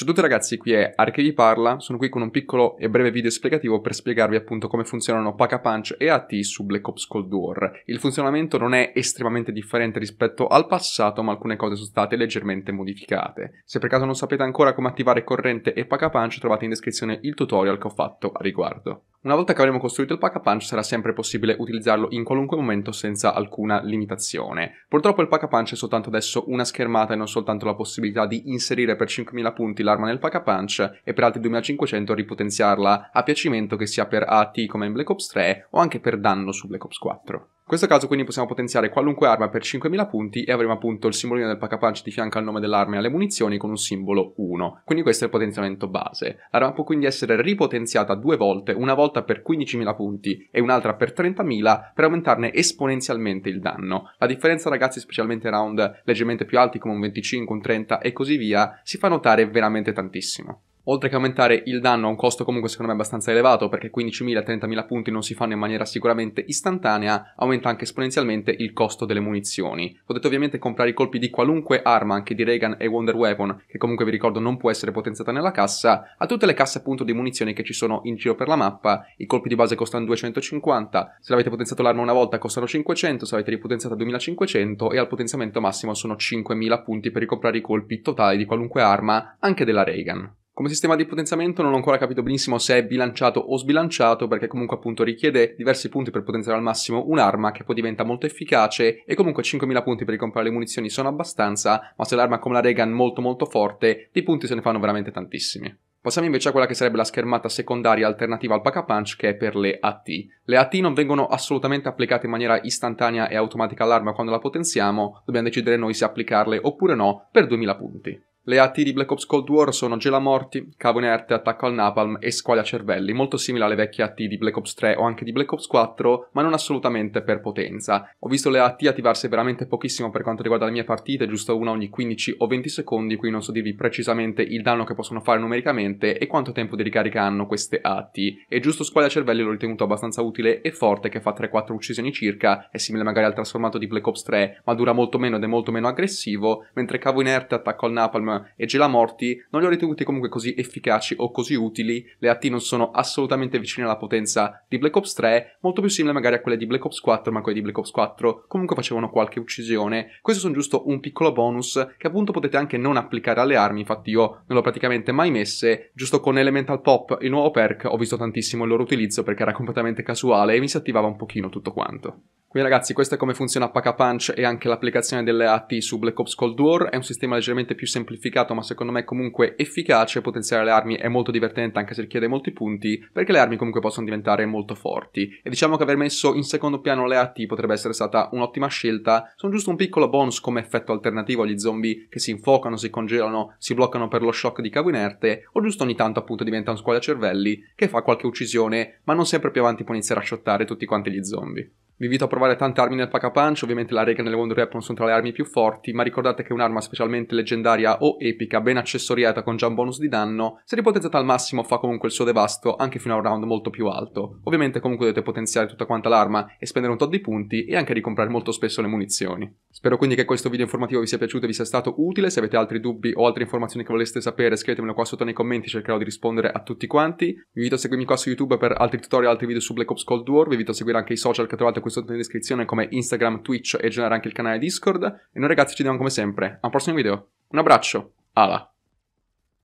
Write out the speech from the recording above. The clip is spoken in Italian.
Ciao a tutti ragazzi, qui è Arche parla, sono qui con un piccolo e breve video esplicativo per spiegarvi appunto come funzionano pack a Punch e AT su Black Ops Cold War. Il funzionamento non è estremamente differente rispetto al passato, ma alcune cose sono state leggermente modificate. Se per caso non sapete ancora come attivare Corrente e pack a Punch, trovate in descrizione il tutorial che ho fatto a riguardo. Una volta che avremo costruito il pack a Punch sarà sempre possibile utilizzarlo in qualunque momento senza alcuna limitazione. Purtroppo il pack a Punch è soltanto adesso una schermata e non soltanto la possibilità di inserire per 5000 punti l'arma nel pack a punch e per altri 2500 ripotenziarla a piacimento che sia per AT come in Black Ops 3 o anche per danno su Black Ops 4. In questo caso quindi possiamo potenziare qualunque arma per 5000 punti e avremo appunto il simbolino del pack a punch di fianco al nome dell'arma e alle munizioni con un simbolo 1. Quindi questo è il potenziamento base. L'arma può quindi essere ripotenziata due volte, una volta per 15.000 punti e un'altra per 30.000 per aumentarne esponenzialmente il danno. La differenza ragazzi specialmente round leggermente più alti come un 25, un 30 e così via si fa notare veramente tantissimo oltre che aumentare il danno a un costo comunque secondo me abbastanza elevato, perché 15.000-30.000 punti non si fanno in maniera sicuramente istantanea, aumenta anche esponenzialmente il costo delle munizioni. Potete ovviamente comprare i colpi di qualunque arma, anche di Reagan e Wonder Weapon, che comunque vi ricordo non può essere potenziata nella cassa, a tutte le casse appunto di munizioni che ci sono in giro per la mappa, i colpi di base costano 250, se l'avete potenziato l'arma una volta costano 500, se l'avete ripotenziata 2500 e al potenziamento massimo sono 5.000 punti per ricomprare i colpi totali di qualunque arma, anche della Reagan. Come sistema di potenziamento non ho ancora capito benissimo se è bilanciato o sbilanciato perché comunque appunto richiede diversi punti per potenziare al massimo un'arma che poi diventa molto efficace e comunque 5000 punti per ricomprare le munizioni sono abbastanza, ma se l'arma come la Regan molto molto forte, di punti se ne fanno veramente tantissimi. Passiamo invece a quella che sarebbe la schermata secondaria alternativa al Pack Punch che è per le AT. Le AT non vengono assolutamente applicate in maniera istantanea e automatica all'arma quando la potenziamo, dobbiamo decidere noi se applicarle oppure no per 2000 punti. Le AT di Black Ops Cold War sono Gela Morti, cavo inerte, attacco al napalm e squaglia cervelli, molto simile alle vecchie AT di Black Ops 3 o anche di Black Ops 4, ma non assolutamente per potenza. Ho visto le AT attivarsi veramente pochissimo per quanto riguarda le mie partite, giusto una ogni 15 o 20 secondi, quindi non so dirvi precisamente il danno che possono fare numericamente e quanto tempo di ricarica hanno queste AT. E giusto squaglia cervelli l'ho ritenuto abbastanza utile e forte, che fa 3-4 uccisioni circa, è simile magari al trasformato di Black Ops 3, ma dura molto meno ed è molto meno aggressivo, mentre cavo inerte, attacco al napalm e Gelamorti non li ho ritenuti comunque così efficaci o così utili, le AT non sono assolutamente vicine alla potenza di Black Ops 3, molto più simile magari a quelle di Black Ops 4, ma quelle di Black Ops 4 comunque facevano qualche uccisione. Questo sono giusto un piccolo bonus che appunto potete anche non applicare alle armi, infatti io non l'ho praticamente mai messe, giusto con Elemental Pop, il nuovo perk, ho visto tantissimo il loro utilizzo perché era completamente casuale e mi si attivava un pochino tutto quanto. Quindi ragazzi, questo è come funziona Pack Punch e anche l'applicazione delle AT su Black Ops Cold War. È un sistema leggermente più semplificato, ma secondo me comunque efficace. Potenziare le armi è molto divertente, anche se richiede molti punti, perché le armi comunque possono diventare molto forti. E diciamo che aver messo in secondo piano le AT potrebbe essere stata un'ottima scelta. Sono giusto un piccolo bonus come effetto alternativo agli zombie che si infuocano, si congelano, si bloccano per lo shock di cavo inerte, o giusto ogni tanto appunto diventa un squadra cervelli che fa qualche uccisione, ma non sempre più avanti può iniziare a shottare tutti quanti gli zombie. Vi invito a provare tante armi nel pack a punch, ovviamente la Reagan e le Wonder Weapon sono tra le armi più forti, ma ricordate che un'arma specialmente leggendaria o epica, ben accessoriata con già un bonus di danno, se ripotenziata al massimo fa comunque il suo devasto anche fino a un round molto più alto. Ovviamente comunque dovete potenziare tutta quanta l'arma e spendere un tot di punti e anche ricomprare molto spesso le munizioni. Spero quindi che questo video informativo vi sia piaciuto e vi sia stato utile, se avete altri dubbi o altre informazioni che voleste sapere scrivetemelo qua sotto nei commenti, cercherò di rispondere a tutti quanti. Vi invito a seguirmi qua su YouTube per altri tutorial, e altri video su Black Ops Cold War, vi invito a seguire anche i social che trovate qui cui sotto in descrizione come Instagram, Twitch e generare anche il canale Discord. E noi ragazzi ci vediamo come sempre. a un prossimo video. Un abbraccio. Ala.